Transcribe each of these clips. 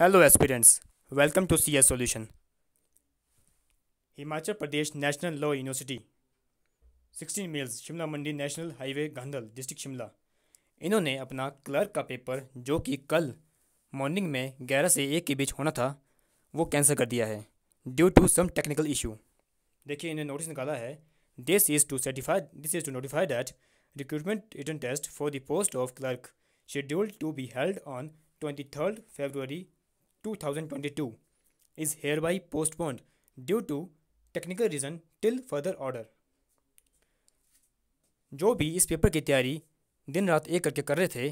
Hello aspirants welcome to C S solution Himachal Pradesh national law university sixteen miles Shimla Mandi national highway Gandhal district Shimla इन्होंने अपना clerk का paper जो कि कल मॉर्निंग में ग्यारह से एक के बीच होना था वो कैंसिल कर दिया है due to some technical issue देखिए इन्हें नोटिस निकाला है this is to certified this is to notify that recruitment written test for the post of clerk scheduled to be held on twenty third February 2022 is hereby postponed due to technical reason till further order. जो भी इस paper की तैयारी दिन रात एक करके कर रहे थे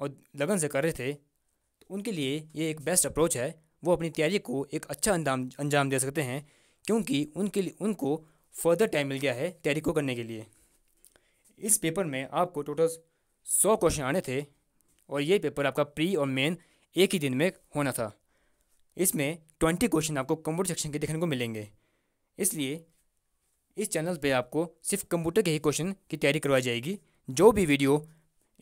और लगन से कर रहे थे तो उनके लिए ये एक बेस्ट अप्रोच है वो अपनी तैयारी को एक अच्छा अंजाम अंजाम दे सकते हैं क्योंकि उनके लिए उनको फर्दर टाइम मिल गया है तैयारी को करने के लिए इस पेपर में आपको टोटल सौ क्वेश्चन आने थे और ये पेपर आपका प्री और मेन एक ही दिन में होना था इसमें ट्वेंटी क्वेश्चन आपको कंप्यूटर सेक्शन के देखने को मिलेंगे इसलिए इस चैनल पे आपको सिर्फ कंप्यूटर के ही क्वेश्चन की तैयारी करवाई जाएगी जो भी वीडियो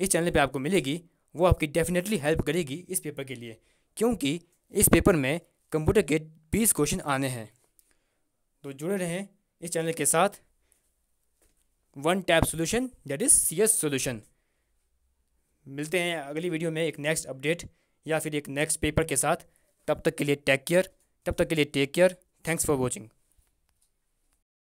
इस चैनल पे आपको मिलेगी वो आपकी डेफिनेटली हेल्प करेगी इस पेपर के लिए क्योंकि इस पेपर में कंप्यूटर के बीस क्वेश्चन आने हैं तो जुड़े रहें इस चैनल के साथ one tap solution that is C S solution मिलते हैं अगली वीडियो में एक नेक्स्ट अपडेट या फिर एक नेक्स्ट पेपर के साथ तब तक के लिए टेक केयर तब तक के लिए take care thanks for watching